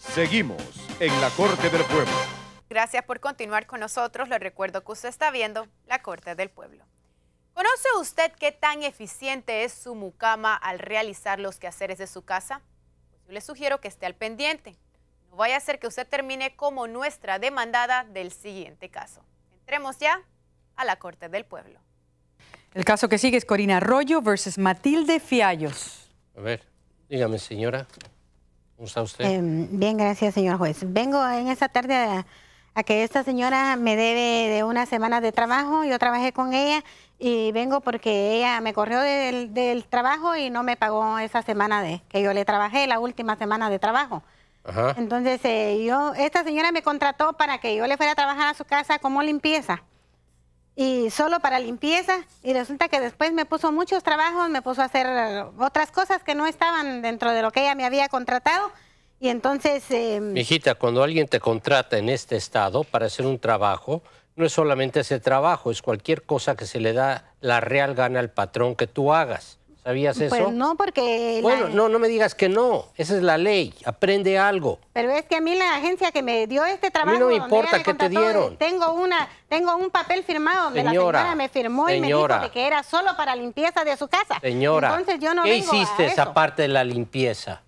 Seguimos en la Corte del Pueblo. Gracias por continuar con nosotros. Les recuerdo que usted está viendo la Corte del Pueblo. ¿Conoce usted qué tan eficiente es su mucama al realizar los quehaceres de su casa? Pues yo le sugiero que esté al pendiente. No vaya a ser que usted termine como nuestra demandada del siguiente caso. Entremos ya a la Corte del Pueblo. El caso que sigue es Corina Arroyo versus Matilde Fiallos. A ver, dígame, señora. ¿Cómo usted? Em, bien, gracias, señor juez. Vengo en esta tarde a, que esta señora me debe de una semana de trabajo. Yo trabajé con ella y vengo porque ella me corrió del, trabajo y no me pagó esa semana de que yo le trabajé, la última semana de trabajo. Entonces, eh, yo, esta señora me contrató para que yo le fuera a trabajar a su casa como limpieza y solo para limpieza y resulta que después me puso muchos trabajos, me puso a hacer eh, otras cosas que no estaban dentro de lo que ella me había contratado y entonces... Eh... Mijita, cuando alguien te contrata en este estado para hacer un trabajo, no es solamente ese trabajo, es cualquier cosa que se le da la real gana al patrón que tú hagas. ¿Sabías pues eso? Pues no, porque... Bueno, no, no me digas que no. Esa es la ley. Aprende algo. Pero es que a mí la agencia que me dio este trabajo... A mí no me importa que te dieron. Tengo, una, tengo un papel firmado señora, la señora me firmó y me dijo que era solo para limpieza de su casa. Señora, Entonces yo no ¿qué hiciste esa parte de la limpieza?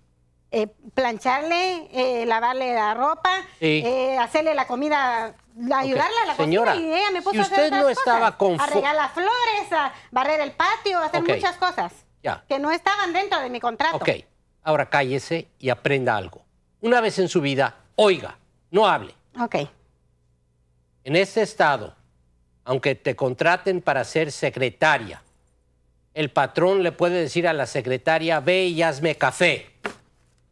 Eh, plancharle, eh, lavarle la ropa, eh, hacerle la comida ayudarla a la Señora, y usted no estaba con... A regalar flores, a barrer el patio, a hacer muchas cosas ya. que no estaban dentro de mi contrato. Ok, ahora cállese y aprenda algo. Una vez en su vida, oiga, no hable. Ok. En este estado, aunque te contraten para ser secretaria, el patrón le puede decir a la secretaria, ve y hazme café,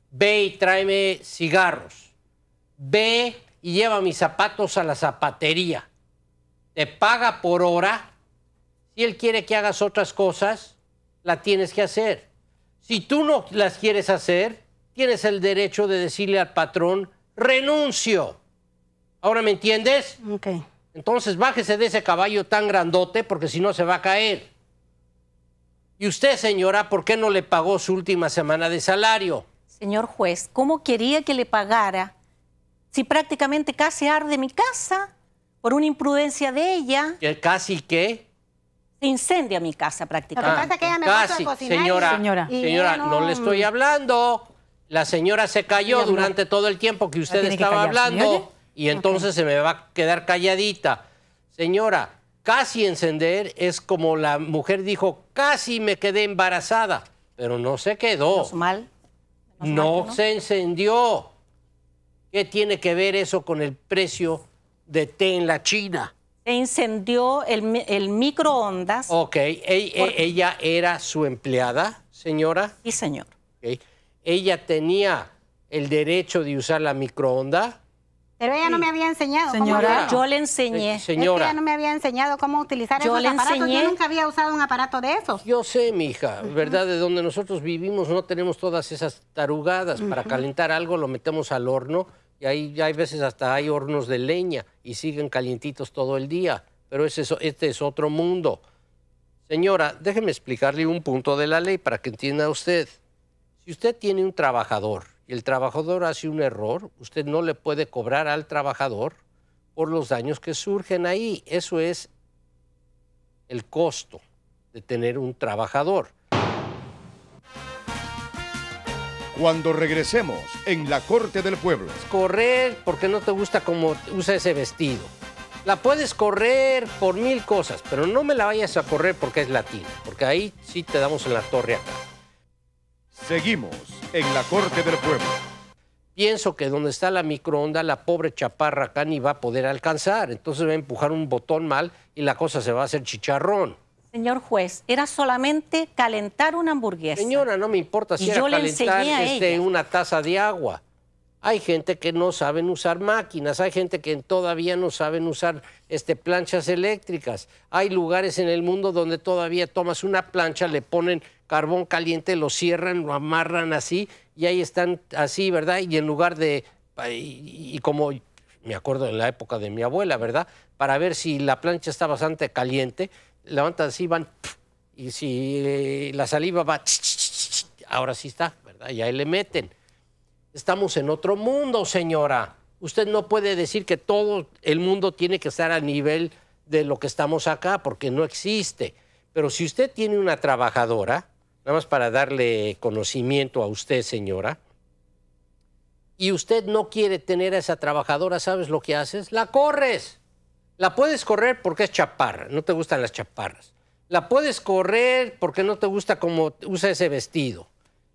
ve y tráeme cigarros, ve y lleva mis zapatos a la zapatería. Te paga por hora. Si él quiere que hagas otras cosas, la tienes que hacer. Si tú no las quieres hacer, tienes el derecho de decirle al patrón, renuncio. ¿Ahora me entiendes? Ok. Entonces bájese de ese caballo tan grandote porque si no se va a caer. Y usted, señora, ¿por qué no le pagó su última semana de salario? Señor juez, ¿cómo quería que le pagara si prácticamente casi arde mi casa por una imprudencia de ella. ¿Casi qué? Se incendia mi casa prácticamente. que señora, señora, no... le estoy hablando. La señora se cayó durante todo el tiempo que usted estaba hablando y entonces se me va a quedar calladita. Señora, casi encender es como la mujer dijo, casi me quedé embarazada, pero no se quedó. no, se encendió. ¿Qué tiene que ver eso con el precio de té en la China? Se incendió el, microondas. Ok, e-, e-, ¿ella era su empleada, señora? Sí, señor. ¿Ella tenía el derecho de usar la microonda? Pero ella no me había enseñado. Señora, yo le enseñé. Señora. ella no me había enseñado cómo utilizar yo aparato. le Yo nunca había usado un aparato de esos. Yo sé, mija, hija. ¿verdad? De donde nosotros vivimos no tenemos todas esas tarugadas. Para calentar algo lo metemos al horno y ahí hay veces hasta hay hornos de leña y siguen calientitos todo el día, pero ese, este es otro mundo. Señora, déjeme explicarle un punto de la ley para que entienda usted. Si usted tiene un trabajador y el trabajador hace un error, usted no le puede cobrar al trabajador por los daños que surgen ahí. Eso es el costo de tener un trabajador. cuando regresemos en la corte del pueblo. Correr porque no te gusta cómo usa ese vestido. La puedes correr por mil cosas, pero no me la vayas a correr porque es latina, porque ahí sí te damos en la torre acá. Seguimos en la corte del pueblo. Pienso que donde está la microonda, la pobre chaparra acá ni va a poder alcanzar. Entonces va a empujar un botón mal y la cosa se va a hacer chicharrón. Señor juez, era solamente calentar una hamburguesa. Señora, no me importa si era calentar este, una taza de agua. Hay gente que no saben usar máquinas, hay gente que todavía no saben usar este, planchas eléctricas. Hay lugares en el mundo donde todavía tomas una plancha, le ponen carbón caliente, lo cierran, lo amarran así y ahí están así, ¿verdad? Y en lugar de, y, y como me acuerdo en la época de mi abuela, ¿verdad? Para ver si la plancha está bastante caliente, levantas así, van, y si eh, la saliva va, ahora sí está, ¿verdad? Y ahí le meten. Estamos en otro mundo, señora. Usted no puede decir que todo el mundo tiene que estar al nivel de lo que estamos acá, porque no existe. Pero si usted tiene una trabajadora, nada más para darle conocimiento a usted, señora, y usted no quiere tener a esa trabajadora, ¿sabes lo que haces? La corres. La puedes correr porque es chaparra, no te gustan las chaparras. La puedes correr porque no te gusta cómo usa ese vestido.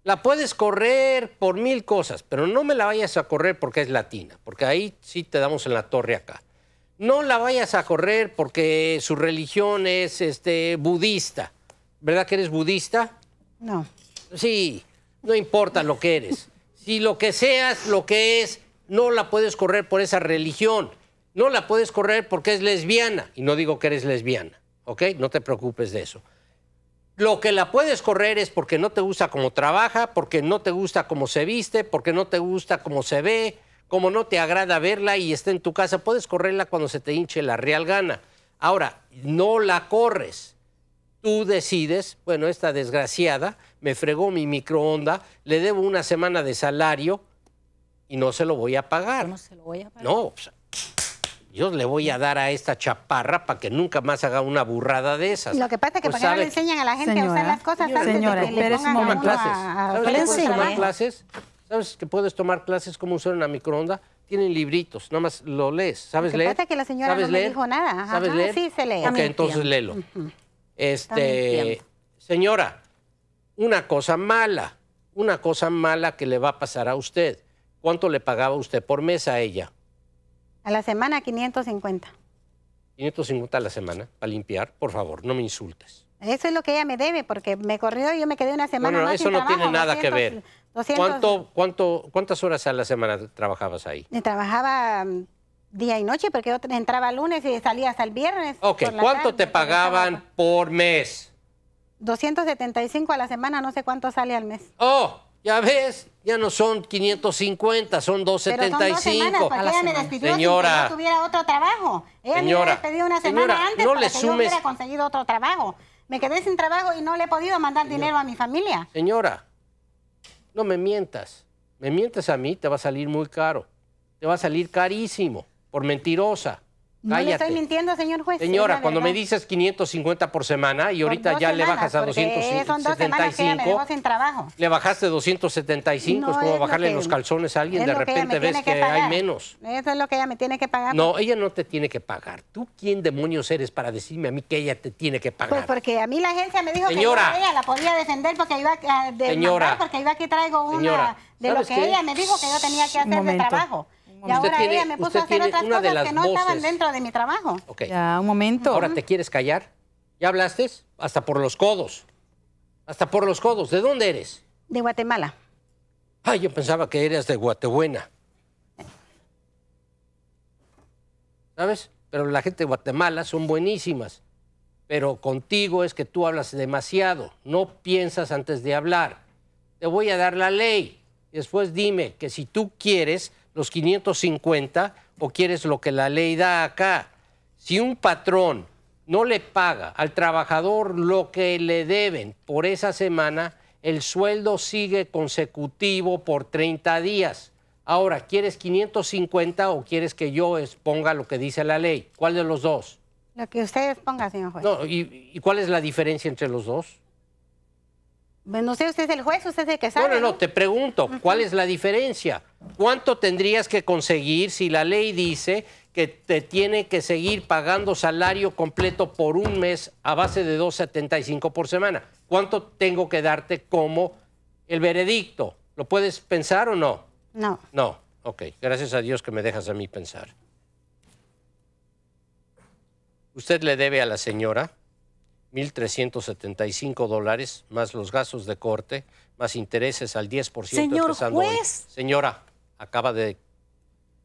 La puedes correr por mil cosas, pero no me la vayas a correr porque es latina, porque ahí sí te damos en la torre acá. No la vayas a correr porque su religión es este, budista. ¿Verdad que eres budista? No. Sí, no importa lo que eres. Si lo que seas, lo que es, no la puedes correr por esa religión no la puedes correr porque es lesbiana. Y no digo que eres lesbiana, ¿ok? No te preocupes de eso. Lo que la puedes correr es porque no te gusta cómo trabaja, porque no te gusta cómo se viste, porque no te gusta cómo se ve, como no te agrada verla y está en tu casa. Puedes correrla cuando se te hinche la real gana. Ahora, no la corres tú decides, bueno, esta desgraciada me fregó mi microonda, le debo una semana de salario y no se lo voy a pagar. No se lo voy a pagar. No, sea yo le voy a dar a esta chaparra para que nunca más haga una burrada de esas. Lo que pasa es que pues para que le enseñan a la gente a usar las cosas antes señora, de que le pongan a uno clases. A, ¿Sabes que puedes tomar clases? ¿Sabes que puedes tomar clases como usar una microonda? Tienen libritos, nada más lo lees. ¿Sabes lo que leer? es que la señora no leer? dijo nada. ¿Sabes leer? Sí, se lee. Ok, entonces léelo. Este, señora, una cosa mala, una cosa mala que le va a pasar a usted. ¿Cuánto le pagaba usted por mes a ella? A la semana 550. 550 a la semana para limpiar, por favor, no me insultes. Eso es lo que ella me debe, porque me corrió y yo me quedé una semana. No, no, eso no tiene nada que ver. ¿Cuánto, cuánto, cuántas horas a la semana trabajabas ahí? Trabajaba mm, día y noche, porque entraba lunes y salía hasta el viernes. Ok, ¿cuánto te pagaban por mes? 275 a la semana, no sé cuánto sale al mes. Oh, ya ves, ya no son 550, son 275. Pero son dos me señora, si yo tuviera otro trabajo. Ella señora, me una semana antes no para le que yo hubiera conseguido otro trabajo. Me quedé sin trabajo y no le he podido mandar dinero a mi familia. Señora, no me mientas. Me mientes a mí, te va a salir muy caro. Te va a salir carísimo por mentirosa. No le estoy mintiendo, señor juez. Señora, cuando me dices 550 por semana y ahorita ya le bajas a 275. Son dos que me trabajo. Le bajaste 275, es como bajarle los calzones a alguien, de repente ves que, hay menos. Eso es lo que ella me tiene que pagar. No, ella no te tiene que pagar. ¿Tú quién demonios eres para decirme a mí que ella te tiene que pues pagar? Pues porque a mí la agencia me dijo que ella la podía defender porque iba a, señora, porque iba que traigo una de lo que ella me dijo que yo tenía que hacer de trabajo. Y ahora ella me puso a hacer otras cosas que no estaban dentro de mi trabajo. Okay. Ya, un momento. Ahora, ¿te quieres callar? ¿Ya hablaste? Hasta por los codos. Hasta por los codos. ¿De dónde eres? De Guatemala. Ay, yo pensaba que eras de Guatebuena. ¿Sabes? Pero la gente de Guatemala son buenísimas. Pero contigo es que tú hablas demasiado. No piensas antes de hablar. Te voy a dar la ley. Después dime que si tú quieres los 550 o quieres lo que la ley da acá? Si un patrón no le paga al trabajador lo que le deben por esa semana, el sueldo sigue consecutivo por 30 días. Ahora, ¿quieres 550 o quieres que yo exponga lo que dice la ley? ¿Cuál de los dos? Lo que usted exponga, señor juez. ¿y, cuál es la diferencia entre los dos? No sé, usted es el juez, usted es el que sabe. No, no, no, te pregunto, ¿cuál es la diferencia? ¿Cuánto tendrías que conseguir si la ley dice que te tiene que seguir pagando salario completo por un mes a base de 2.75 por semana? ¿Cuánto tengo que darte como el veredicto? ¿Lo puedes pensar o no? No. No, ok. Gracias a Dios que me dejas a mí pensar. ¿Usted le debe a la señora? 1.375 dólares, más los gastos de corte, más intereses al 10%. Señor juez. Señora, acaba de...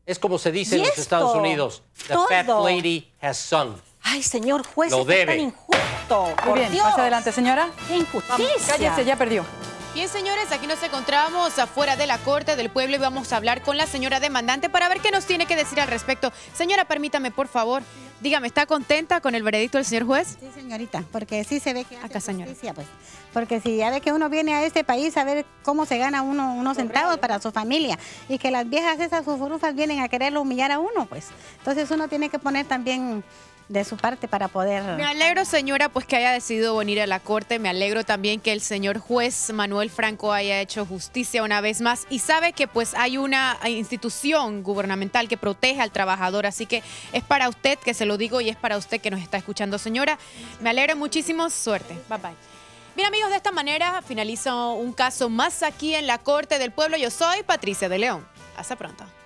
Es como se dice en los Estados Unidos. The fat lady has son. Ay, señor juez, Lo debe. es tan injusto. Muy bien, adelante, señora. ¡Qué injusticia! ya perdió. Bien, señores, aquí nos encontramos afuera de la Corte del Pueblo y vamos a hablar con la señora demandante para ver qué nos tiene que decir al respecto. Señora, permítame, por favor. Dígame, ¿está contenta con el veredicto del señor juez? Sí, señorita, porque sí se ve que hace Acá, pues. Porque si ya ve que uno viene a este país a ver cómo se gana uno unos centavos para su familia y que las viejas esas burufas, vienen a quererlo humillar a uno, pues. Entonces uno tiene que poner también de su parte para poder... Me alegro, señora, pues que haya decidido venir a la corte. Me alegro también que el señor juez Manuel Franco haya hecho justicia una vez más. Y sabe que pues hay una institución gubernamental que protege al trabajador. Así que es para usted que se lo digo y es para usted que nos está escuchando, señora. Me alegro muchísimo. Suerte. Bye, bye. Bien amigos, de esta manera finalizo un caso más aquí en la Corte del Pueblo. Yo soy Patricia de León. Hasta pronto.